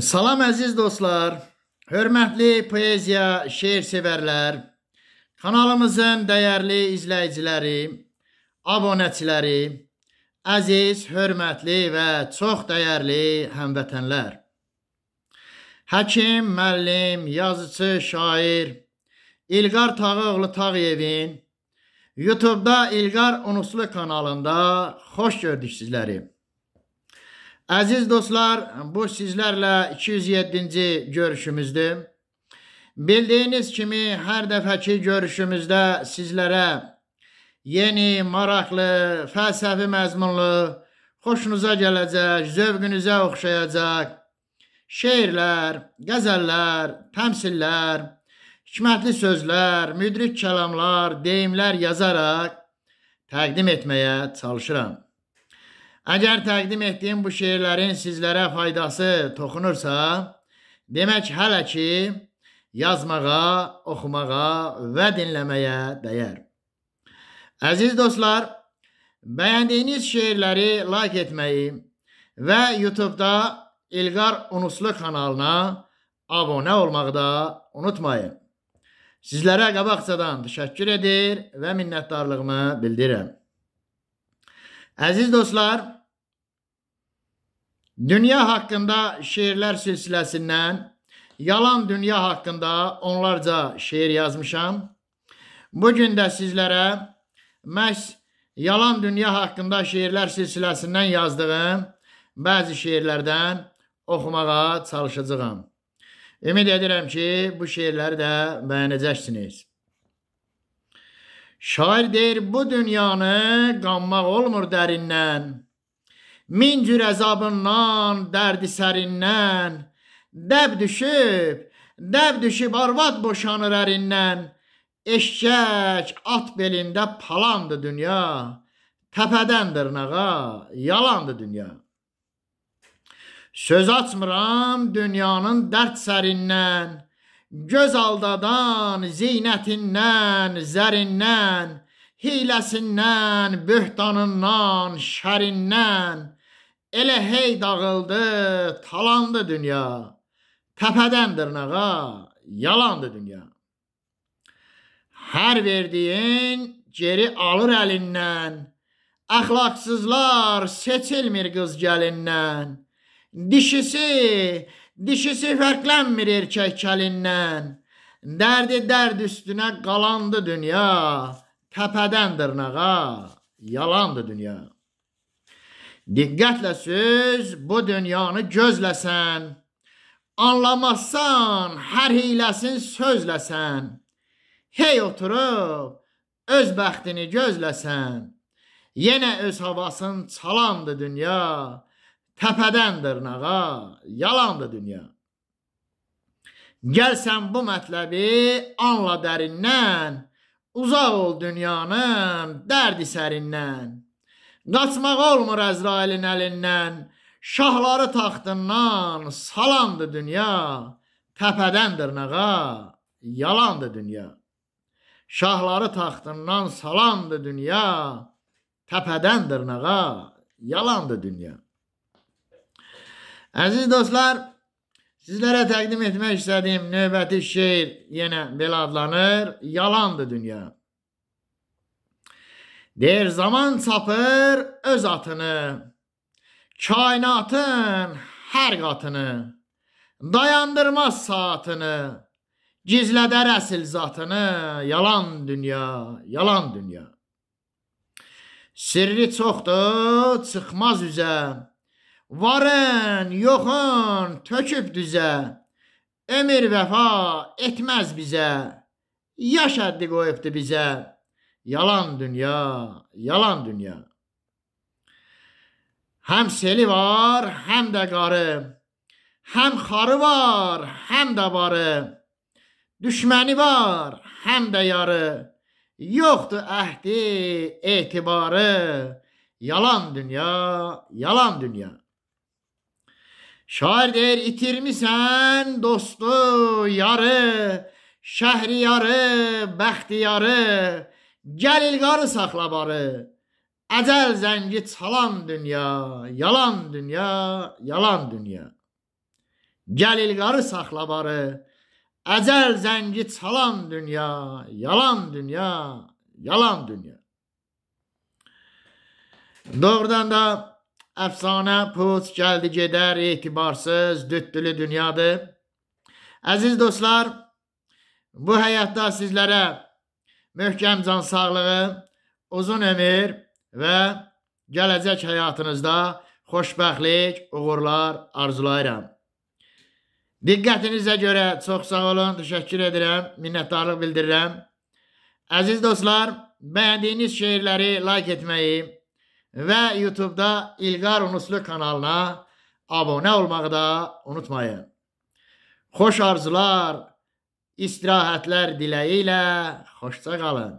Salam əziz dostlar, hörmətli poeziya şeir sevərlər, kanalımızın dəyərli izləyiciləri, abonəçiləri, əziz, hörmətli və çox dəyərli həmvətənlər. Həkim, müəllim, yazıcı, şair İlqar Tağıoğlu Tağıyevin YouTube-da İlqar Unuslu kanalında xoş gördük sizləri. Əziz dostlar, bu sizlərlə 207-ci görüşümüzdür. Bildiyiniz kimi, hər dəfəki görüşümüzdə sizlərə yeni, maraqlı, fəlsəfi məzmunlu, xoşunuza gələcək, zövqünüzə oxşayacaq şeirlər, qəzəllər, təmsillər, hikmətli sözlər, müdrik kəlamlar, deyimlər yazaraq təqdim etməyə çalışıram. Əgər təqdim etdiyim bu şeirlərin sizlərə faydası toxunursa, demək hələ ki, yazmağa, oxumağa və dinləməyə dəyər. Əziz dostlar, bəyəndiyiniz şeirləri like etməyi və YouTube-da İlqar Unuslu kanalına abunə olmağı da unutmayın. Sizlərə qabaqcadan təşəkkür edir və minnətdarlığımı bildirirəm. Əziz dostlar, dünya haqqında şeirlər silsiləsindən Yalan dünya haqqında onlarca şeir yazmışam. Bu gün də sizlərə məhz Yalan dünya haqqında şeirlər silsiləsindən yazdığım bəzi şeirlərdən oxumağa çalışacağam. Ümid edirəm ki, bu şeirləri də bəyənəcəksiniz. Şair deyir, bu dünyanı qanmaq olmur dərindən. Min cür əzabından, dərdi sərindən. Dəb düşüb, dəb düşüb arvad boşanır ərindən. Eşkək at belində palandı dünya. Təpədən dırnağa yalandı dünya. Söz açmıram dünyanın dərd sərindən. Göz aldadan, zeynətindən, zərindən, Hiləsindən, böhtanından, şərindən, Elə hey dağıldı, talandı dünya, Təpədən dırnağa, yalandı dünya. Hər verdiyin geri alır əlindən, Əxlaqsızlar seçilmir qız gəlindən, Dişisi Dişisi fərqlənmir erkək kəlindən. Dərdi dərd üstünə qalandı dünya. Təpədən dırnağa yalandı dünya. Diqqətlə söz bu dünyanı gözləsən. Anlamazsan hər hiləsin sözləsən. Hey oturub öz bəxtini gözləsən. Yenə öz havasını çalandı dünya təpədən dırnağa yalandır dünya. Gəl sən bu mətləbi anla dərindən, uzaq ol dünyanın dərdi sərindən. Qaçmaq olmur Əzrailin əlindən, şahları taxtından salandı dünya, təpədən dırnağa yalandı dünya. Şahları taxtından salandı dünya, təpədən dırnağa yalandı dünya. Əziz dostlar, sizlərə təqdim etmək istədiyim növbəti şeir yenə belə adlanır. Yalandır dünya. Deyir, zaman çapır öz atını, kainatın hər qatını, dayandırmaz saatını, gizlədər əsil zatını, yalan dünya, yalan dünya. Sirri çoxdur, çıxmaz üzə, Varən, yoxun töküb düzə, Ömür vəfa etməz bizə, Yaş həddi qoyubdu bizə, Yalan dünya, yalan dünya. Həm seli var, həm də qarı, Həm xarı var, həm də barı, Düşməni var, həm də yarı, Yoxdur əhdi, etibarı, Yalan dünya, yalan dünya. Şair deyir itirmisən dostu, yarı, şəhri yarı, bəxti yarı, gəl ilqarı saxla barı. Əcəl zəngi çalan dünya, yalan dünya, yalan dünya. Gəl ilqarı saxla barı. Əcəl zəngi çalan dünya, yalan dünya, yalan dünya. Doğrudan da Əfsanə, pus, gəldi gedər, etibarsız, düddülü dünyadır. Əziz dostlar, bu həyatda sizlərə möhkəm can sağlığı, uzun ömür və gələcək həyatınızda xoşbəxtlik, uğurlar arzulayıram. Diqqətinizə görə çox sağ olun, təşəkkür edirəm, minnətdarlıq bildirirəm. Əziz dostlar, bəyəndiyiniz şeirləri like etməyi, ve YouTube'da İlgar Unuslu kanalına abone olmağı da unutmayın. Xoş arzular, istirahətlər diləyi ilə xoşça qalın.